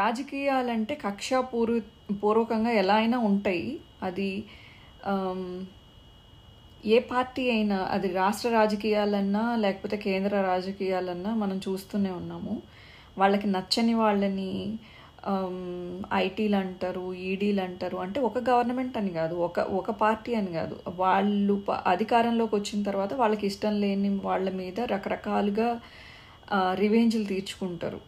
రాజకీయాలంటే పూర్వ పూర్వకంగా ఎలా అయినా ఉంటాయి అది ఏ పార్టీ అయినా అది రాష్ట్ర రాజకీయాలన్నా లేకపోతే కేంద్ర రాజకీయాలన్నా మనం చూస్తూనే ఉన్నాము వాళ్ళకి నచ్చని వాళ్ళని ఐటీలు అంటారు ఈడీలు అంటారు అంటే ఒక గవర్నమెంట్ అని కాదు ఒక ఒక పార్టీ అని కాదు వాళ్ళు అధికారంలోకి వచ్చిన తర్వాత వాళ్ళకి ఇష్టం లేని వాళ్ళ మీద రకరకాలుగా రివెంజ్లు తీర్చుకుంటారు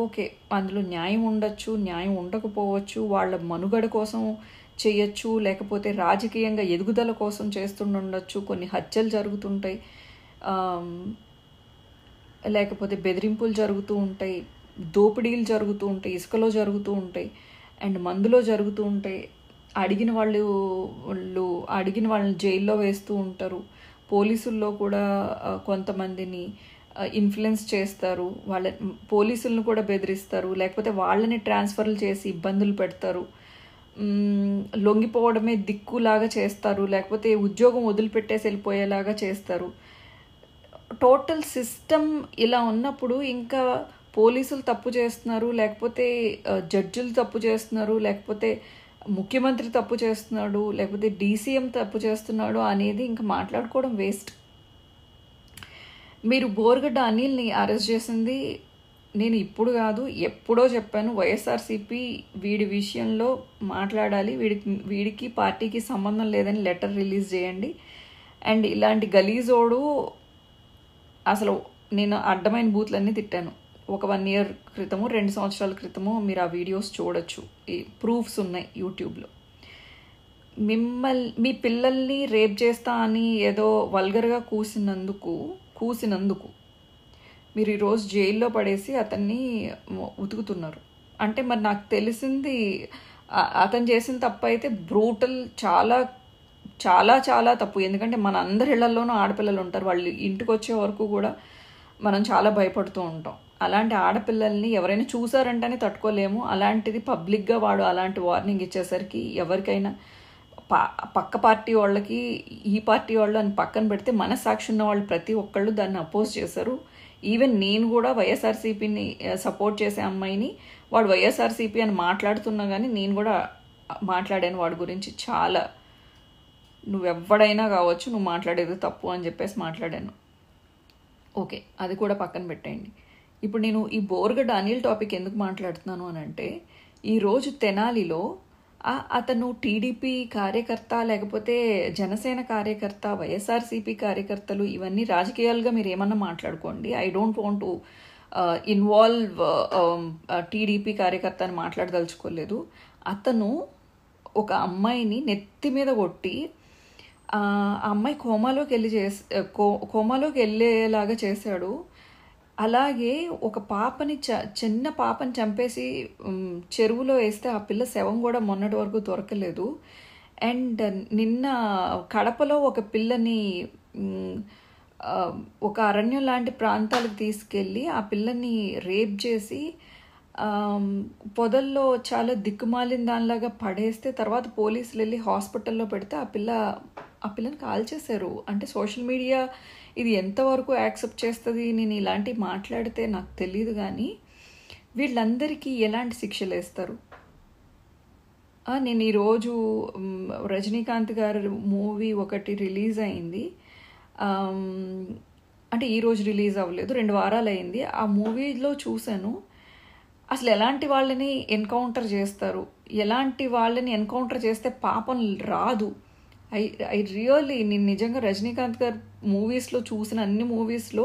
ఓకే అందులో న్యాయం ఉండొచ్చు న్యాయం ఉండకపోవచ్చు వాళ్ళ మనుగడ కోసం చేయొచ్చు లేకపోతే రాజకీయంగా ఎదుగుదల కోసం చేస్తుండొచ్చు కొన్ని హత్యలు జరుగుతుంటాయి లేకపోతే బెదిరింపులు జరుగుతూ ఉంటాయి దోపిడీలు జరుగుతూ ఉంటాయి ఇసుకలో జరుగుతూ ఉంటాయి అండ్ మందులో జరుగుతూ ఉంటాయి అడిగిన వాళ్ళు వాళ్ళు అడిగిన వాళ్ళని జైల్లో వేస్తూ ఉంటారు పోలీసుల్లో కూడా కొంతమందిని ఇన్ఫ్లుయెన్స్ చేస్తారు వాళ్ళ పోలీసులను కూడా బెదిరిస్తారు లేకపోతే వాళ్ళని ట్రాన్స్ఫర్లు చేసి ఇబ్బందులు పెడతారు లొంగిపోవడమే దిక్కులాగా చేస్తారు లేకపోతే ఉద్యోగం వదిలిపెట్టేసి వెళ్ళిపోయేలాగా చేస్తారు టోటల్ సిస్టమ్ ఇలా ఉన్నప్పుడు ఇంకా పోలీసులు తప్పు చేస్తున్నారు లేకపోతే జడ్జిలు తప్పు చేస్తున్నారు లేకపోతే ముఖ్యమంత్రి తప్పు చేస్తున్నాడు లేకపోతే డీసీఎం తప్పు చేస్తున్నాడు అనేది ఇంకా మాట్లాడుకోవడం వేస్ట్ మీరు బోర్గడ్డ అనిల్ని అరెస్ట్ చేసింది నేను ఇప్పుడు కాదు ఎప్పుడో చెప్పాను వైఎస్ఆర్సీపీ వీడి విషయంలో మాట్లాడాలి వీడికి వీడికి పార్టీకి సంబంధం లేదని లెటర్ రిలీజ్ చేయండి అండ్ ఇలాంటి గలీజోడు అసలు నేను అడ్డమైన బూత్లన్నీ తిట్టాను ఒక వన్ ఇయర్ క్రితము రెండు సంవత్సరాల క్రితము మీరు ఆ వీడియోస్ చూడొచ్చు ఈ ప్రూఫ్స్ ఉన్నాయి యూట్యూబ్లో మిమ్మల్ని మీ పిల్లల్ని రేప్ చేస్తా అని ఏదో వల్గర్గా కూసినందుకు కూసినందుకు మీరు ఈరోజు జైల్లో పడేసి అతన్ని ఉతుకుతున్నారు అంటే మరి నాకు తెలిసింది అతను చేసిన తప్పు అయితే బ్రూటల్ చాలా చాలా చాలా తప్పు ఎందుకంటే మన అందరి ఇళ్లలోనూ ఆడపిల్లలు ఉంటారు వాళ్ళు ఇంటికి వచ్చే వరకు కూడా మనం చాలా భయపడుతూ ఉంటాం అలాంటి ఆడపిల్లల్ని ఎవరైనా చూసారంటేనే తట్టుకోలేము అలాంటిది పబ్లిక్గా వాడు అలాంటి వార్నింగ్ ఇచ్చేసరికి ఎవరికైనా పా పక్క పార్టీ వాళ్ళకి ఈ పార్టీ వాళ్ళు అని పక్కన పెడితే మనసాక్షి ఉన్న వాళ్ళు ప్రతి ఒక్కళ్ళు దాన్ని అపోజ్ చేశారు ఈవెన్ నేను కూడా వైఎస్ఆర్సీపీని సపోర్ట్ చేసే అమ్మాయిని వాడు వైఎస్ఆర్సీపీ అని మాట్లాడుతున్నా కానీ నేను కూడా మాట్లాడాను వాడి గురించి చాలా నువ్వెవ్వడైనా కావచ్చు నువ్వు మాట్లాడేది తప్పు అని చెప్పేసి మాట్లాడాను ఓకే అది కూడా పక్కన పెట్టేయండి ఇప్పుడు నేను ఈ బోర్గడ్ అనిల్ టాపిక్ ఎందుకు మాట్లాడుతున్నాను అని అంటే ఈరోజు తెనాలిలో అతను టీడీపీ కార్యకర్త లేకపోతే జనసేన కార్యకర్త వైఎస్ఆర్సీపీ కార్యకర్తలు ఇవన్నీ రాజకీయాలుగా మీరు ఏమన్నా మాట్లాడుకోండి I don't want to involve TDP కార్యకర్త అని మాట్లాడదలుచుకోలేదు అతను ఒక అమ్మాయిని నెత్తి మీద కొట్టి ఆ అమ్మాయి కోమాలోకి వెళ్ళి చేసి కోమాలోకి వెళ్ళేలాగా చేశాడు అలాగే ఒక పాపని చ చిన్న పాపని చంపేసి చెరువులో వేస్తే ఆ పిల్ల శవం కూడా మొన్నటి వరకు దొరకలేదు అండ్ నిన్న కడపలో ఒక పిల్లని ఒక అరణ్యం లాంటి ప్రాంతాలకు తీసుకెళ్ళి ఆ పిల్లని రేప్ చేసి పొదల్లో చాలా దిక్కుమాలిన దానిలాగా పడేస్తే తర్వాత పోలీసులు వెళ్ళి హాస్పిటల్లో పెడితే ఆ పిల్ల ఆ పిల్లని కాల్చేశారు అంటే సోషల్ మీడియా ఇది ఎంతవరకు యాక్సెప్ట్ చేస్తుంది నేను ఇలాంటివి మాట్లాడితే నాకు తెలియదు కానీ వీళ్ళందరికీ ఎలాంటి శిక్షలు వేస్తారు నేను ఈరోజు రజనీకాంత్ గారు మూవీ ఒకటి రిలీజ్ అయింది అంటే ఈరోజు రిలీజ్ అవ్వలేదు రెండు వారాలు అయింది ఆ మూవీలో చూశాను అసలు ఎలాంటి వాళ్ళని ఎన్కౌంటర్ చేస్తారు ఎలాంటి వాళ్ళని ఎన్కౌంటర్ చేస్తే పాపం రాదు ఐ ఐ రియల్లీ నేను నిజంగా రజనీకాంత్ గారు మూవీస్లో చూసిన అన్ని మూవీస్లో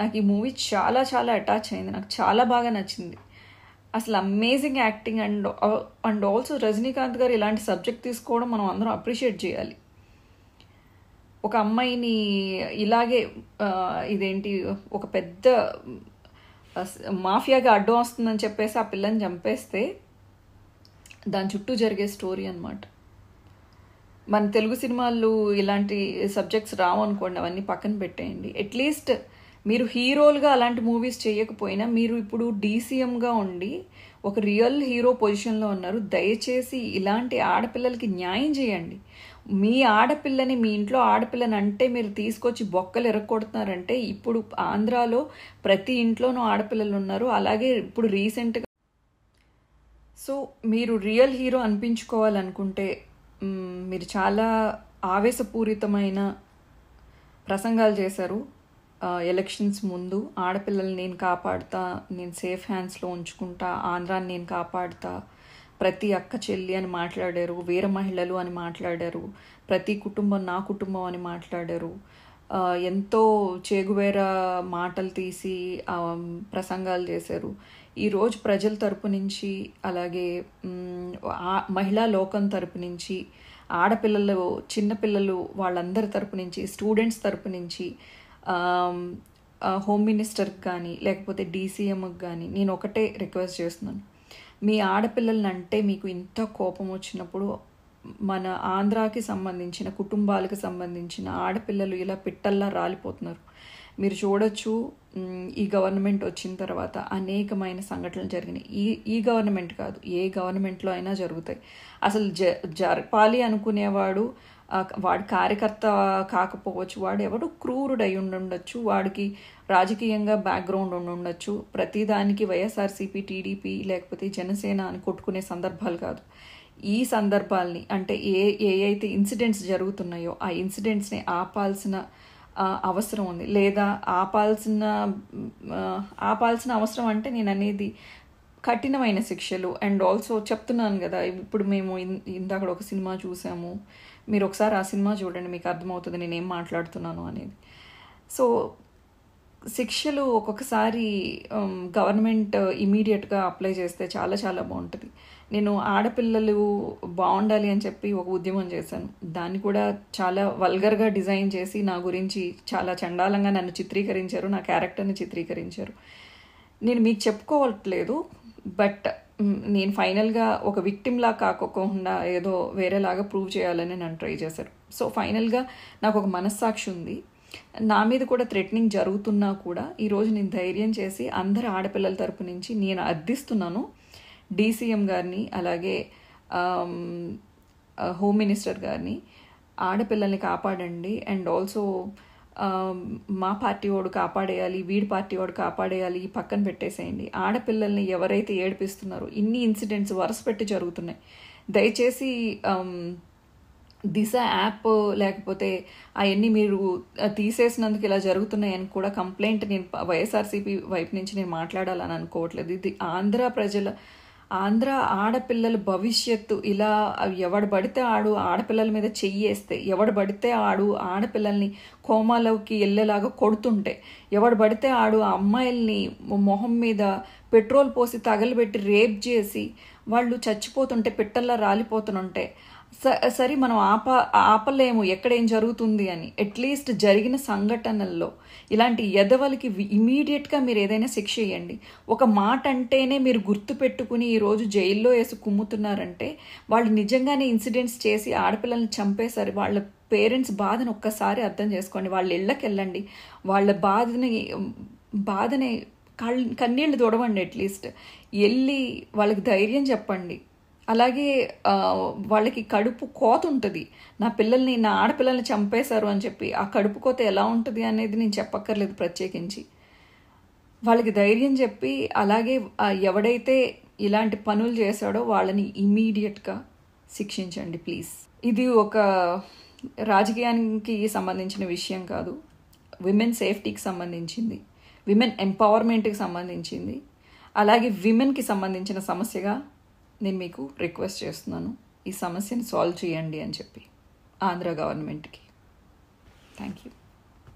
నాకు ఈ మూవీ చాలా చాలా అటాచ్ అయింది నాకు చాలా బాగా నచ్చింది అసలు amazing acting and and also Rajinikanth గారు ఇలాంటి సబ్జెక్ట్ తీసుకోవడం మనం అందరం అప్రిషియేట్ చేయాలి ఒక అమ్మాయిని ఇలాగే ఇదేంటి ఒక పెద్ద మాఫియాగా అడ్డం వస్తుందని చెప్పేసి ఆ పిల్లని చంపేస్తే దాని చుట్టూ జరిగే స్టోరీ అనమాట మన తెలుగు సినిమాలు ఇలాంటి సబ్జెక్ట్స్ రావనుకోండి అవన్నీ పక్కన పెట్టేయండి అట్లీస్ట్ మీరు హీరోలుగా అలాంటి మూవీస్ చేయకపోయినా మీరు ఇప్పుడు డీసీఎంగా ఉండి ఒక రియల్ హీరో పొజిషన్లో ఉన్నారు దయచేసి ఇలాంటి ఆడపిల్లలకి న్యాయం చేయండి మీ ఆడపిల్లని మీ ఇంట్లో ఆడపిల్లని అంటే మీరు తీసుకొచ్చి బొక్కలు ఎరగొడుతున్నారంటే ఇప్పుడు ఆంధ్రాలో ప్రతి ఇంట్లోనూ ఆడపిల్లలు ఉన్నారు అలాగే ఇప్పుడు రీసెంట్గా సో మీరు రియల్ హీరో అనిపించుకోవాలనుకుంటే మీరు చాలా ఆవేశపూరితమైన ప్రసంగాలు చేశారు ఎలక్షన్స్ ముందు ఆడపిల్లల్ని నేను కాపాడుతా నేను సేఫ్ హ్యాండ్స్లో ఉంచుకుంటా ఆంధ్రాని నేను కాపాడుతా ప్రతి అక్క చెల్లి అని మాట్లాడారు వీర మహిళలు అని మాట్లాడారు ప్రతి కుటుంబం నా కుటుంబం అని మాట్లాడారు ఎంతో చేగువేర మాటలు తీసి ప్రసంగాలు చేశారు ఈరోజు ప్రజల తరపు నుంచి అలాగే మహిళా లోకం తరపు నుంచి ఆడపిల్లలు చిన్నపిల్లలు వాళ్ళందరి తరపు నుంచి స్టూడెంట్స్ తరపు నుంచి హోమ్ మినిస్టర్కి కానీ లేకపోతే డీసీఎంకి కానీ నేను ఒకటే రిక్వెస్ట్ చేస్తున్నాను మీ ఆడపిల్లలని అంటే మీకు ఇంత కోపం వచ్చినప్పుడు మన ఆంధ్రాకి సంబంధించిన కుటుంబాలకు సంబంధించిన ఆడపిల్లలు ఇలా పిట్టల్లా రాలిపోతున్నారు మీరు చూడొచ్చు ఈ గవర్నమెంట్ వచ్చిన తర్వాత అనేకమైన సంఘటనలు జరిగినాయి ఈ ఈ గవర్నమెంట్ కాదు ఏ గవర్నమెంట్లో అయినా జరుగుతాయి అసలు జ జరపాలి అనుకునేవాడు వాడు కార్యకర్త కాకపోవచ్చు వాడు ఎవడు అయి ఉండుండొచ్చు వాడికి రాజకీయంగా బ్యాక్గ్రౌండ్ ఉండొచ్చు ప్రతిదానికి వైఎస్ఆర్సీపీ టీడీపీ లేకపోతే జనసేన అని కొట్టుకునే సందర్భాలు కాదు ఈ సందర్భాల్ని అంటే ఏ ఏ అయితే ఇన్సిడెంట్స్ జరుగుతున్నాయో ఆ ఇన్సిడెంట్స్ని ఆపాల్సిన అవసరం ఉంది లేదా ఆపాల్సిన ఆపాల్సిన అవసరం అంటే నేను అనేది కఠినమైన శిక్షలు అండ్ ఆల్సో చెప్తున్నాను కదా ఇప్పుడు మేము ఇందాక ఒక సినిమా చూసాము మీరు ఒకసారి ఆ సినిమా చూడండి మీకు అర్థమవుతుంది నేను ఏం మాట్లాడుతున్నాను అనేది సో శిక్షలు ఒక్కొక్కసారి గవర్నమెంట్ ఇమీడియట్గా అప్లై చేస్తే చాలా చాలా బాగుంటుంది నేను ఆడపిల్లలు బాగుండాలి అని చెప్పి ఒక ఉద్యమం చేశాను దాన్ని కూడా చాలా వల్గర్గా డిజైన్ చేసి నా గురించి చాలా చండాలంగా నన్ను చిత్రీకరించారు నా క్యారెక్టర్ని చిత్రీకరించారు నేను మీకు చెప్పుకోవట్లేదు బట్ um, నేను ఫైనల్గా ఒక విక్టిమ్లా కాకోకుండా ఏదో వేరేలాగా ప్రూవ్ చేయాలని నన్ను ట్రై చేశారు సో ఫైనల్గా నాకు ఒక మనస్సాక్షి ఉంది నా మీద కూడా థ్రెటనింగ్ జరుగుతున్నా కూడా ఈరోజు నేను ధైర్యం చేసి అందరు ఆడపిల్లల తరపు నుంచి నేను అర్థిస్తున్నాను డీసీఎం గారిని అలాగే హోమ్ మినిస్టర్ గారిని ఆడపిల్లల్ని కాపాడండి అండ్ ఆల్సో మా పార్టీ వాడు కాపాడేయాలి వీడి పార్టీ వాడు కాపాడేయాలి పక్కన పెట్టేసేయండి ఆడపిల్లల్ని ఎవరైతే ఏడిపిస్తున్నారో ఇన్ని ఇన్సిడెంట్స్ వరుస పెట్టి జరుగుతున్నాయి దయచేసి దిశ యాప్ లేకపోతే అవన్నీ మీరు తీసేసినందుకు ఇలా జరుగుతున్నాయని కూడా కంప్లైంట్ నేను వైఎస్ఆర్సీపీ వైపు నుంచి నేను మాట్లాడాలని అనుకోవట్లేదు ఇది ఆంధ్ర ప్రజల ఆంధ్ర ఆడపిల్లల భవిష్యత్తు ఇలా ఎవడు పడితే ఆడు ఆడపిల్లల మీద చెయ్యేస్తే ఎవడు పడితే ఆడు ఆడపిల్లల్ని కోమాలోకి వెళ్ళేలాగా కొడుతుంటే ఎవడు పడితే ఆడు అమ్మాయిల్ని మొహం మీద పెట్రోల్ పోసి తగలబెట్టి రేప్ చేసి వాళ్ళు చచ్చిపోతుంటే పిట్టల్లా రాలిపోతుంటే సరే మనం ఆప ఆపలేము ఎక్కడేం జరుగుతుంది అని అట్లీస్ట్ జరిగిన సంఘటనల్లో ఇలాంటి ఎదవలకి ఇమీడియట్గా మీరు ఏదైనా శిక్ష ఇవ్వండి ఒక మాట అంటేనే మీరు గుర్తుపెట్టుకుని ఈరోజు జైల్లో వేసి కుమ్ముతున్నారంటే వాళ్ళు నిజంగానే ఇన్సిడెంట్స్ చేసి ఆడపిల్లల్ని చంపేశారు వాళ్ళ పేరెంట్స్ బాధను ఒక్కసారి అర్థం చేసుకోండి వాళ్ళ ఇళ్ళకి వెళ్ళండి వాళ్ళ బాధని బాధని కళ్ళు కన్నీళ్ళు తొడవండి అట్లీస్ట్ వెళ్ళి వాళ్ళకి ధైర్యం చెప్పండి అలాగే వాళ్ళకి కడుపు కోత ఉంటుంది నా పిల్లల్ని నా ఆడపిల్లల్ని చంపేశారు అని చెప్పి ఆ కడుపు కోత ఎలా ఉంటుంది అనేది నేను చెప్పక్కర్లేదు ప్రత్యేకించి వాళ్ళకి ధైర్యం చెప్పి అలాగే ఎవడైతే ఇలాంటి పనులు చేశాడో వాళ్ళని ఇమీడియట్గా శిక్షించండి ప్లీజ్ ఇది ఒక రాజకీయానికి సంబంధించిన విషయం కాదు విమెన్ సేఫ్టీకి సంబంధించింది విమెన్ ఎంపవర్మెంట్కి సంబంధించింది అలాగే విమెన్కి సంబంధించిన సమస్యగా నేను మీకు రిక్వెస్ట్ చేస్తున్నాను ఈ సమస్యను సాల్వ్ చేయండి అని చెప్పి ఆంధ్ర గవర్నమెంట్కి థ్యాంక్ యూ